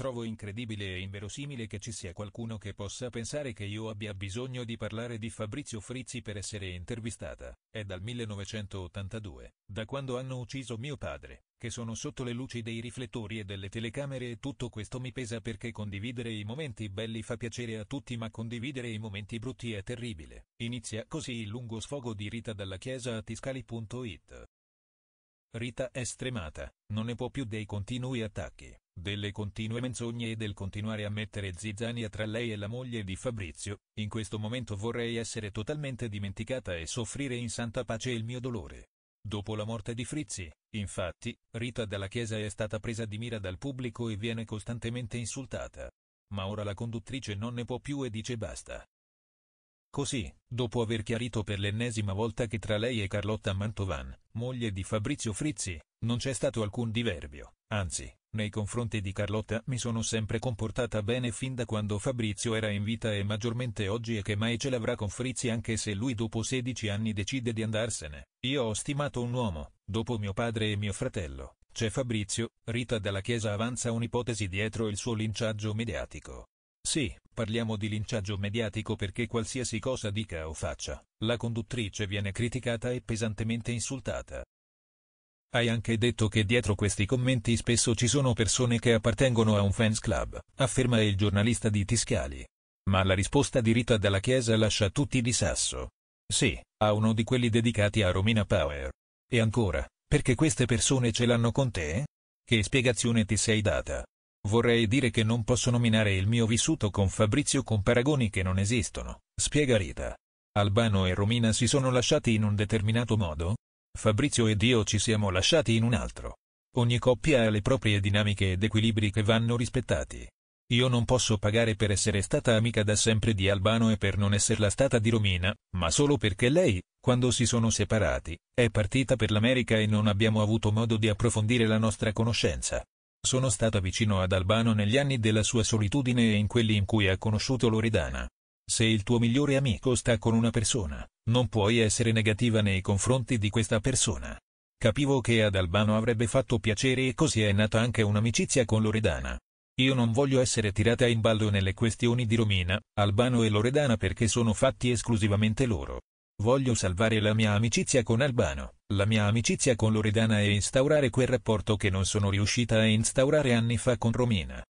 Trovo incredibile e inverosimile che ci sia qualcuno che possa pensare che io abbia bisogno di parlare di Fabrizio Frizzi per essere intervistata. È dal 1982, da quando hanno ucciso mio padre, che sono sotto le luci dei riflettori e delle telecamere e tutto questo mi pesa perché condividere i momenti belli fa piacere a tutti ma condividere i momenti brutti è terribile. Inizia così il lungo sfogo di Rita dalla chiesa a tiscali.it. Rita è stremata, non ne può più dei continui attacchi delle continue menzogne e del continuare a mettere zizzania tra lei e la moglie di Fabrizio, in questo momento vorrei essere totalmente dimenticata e soffrire in santa pace il mio dolore. Dopo la morte di Frizzi, infatti, Rita dalla Chiesa è stata presa di mira dal pubblico e viene costantemente insultata. Ma ora la conduttrice non ne può più e dice basta. Così, dopo aver chiarito per l'ennesima volta che tra lei e Carlotta Mantovan, moglie di Fabrizio Frizzi, non c'è stato alcun diverbio, anzi, nei confronti di Carlotta mi sono sempre comportata bene fin da quando Fabrizio era in vita e maggiormente oggi e che mai ce l'avrà con Frizzi anche se lui dopo 16 anni decide di andarsene. Io ho stimato un uomo, dopo mio padre e mio fratello, c'è Fabrizio, Rita dalla Chiesa avanza un'ipotesi dietro il suo linciaggio mediatico. Sì, parliamo di linciaggio mediatico perché qualsiasi cosa dica o faccia, la conduttrice viene criticata e pesantemente insultata. Hai anche detto che dietro questi commenti spesso ci sono persone che appartengono a un fans club, afferma il giornalista di Tiscali. Ma la risposta di Rita dalla Chiesa lascia tutti di sasso. Sì, a uno di quelli dedicati a Romina Power. E ancora, perché queste persone ce l'hanno con te? Che spiegazione ti sei data? Vorrei dire che non posso nominare il mio vissuto con Fabrizio con paragoni che non esistono, spiega Rita. Albano e Romina si sono lasciati in un determinato modo, Fabrizio ed io ci siamo lasciati in un altro. Ogni coppia ha le proprie dinamiche ed equilibri che vanno rispettati. Io non posso pagare per essere stata amica da sempre di Albano e per non esserla stata di Romina, ma solo perché lei, quando si sono separati, è partita per l'America e non abbiamo avuto modo di approfondire la nostra conoscenza. Sono stata vicino ad Albano negli anni della sua solitudine e in quelli in cui ha conosciuto Loredana. Se il tuo migliore amico sta con una persona, non puoi essere negativa nei confronti di questa persona. Capivo che ad Albano avrebbe fatto piacere e così è nata anche un'amicizia con Loredana. Io non voglio essere tirata in ballo nelle questioni di Romina, Albano e Loredana perché sono fatti esclusivamente loro. Voglio salvare la mia amicizia con Albano, la mia amicizia con Loredana e instaurare quel rapporto che non sono riuscita a instaurare anni fa con Romina.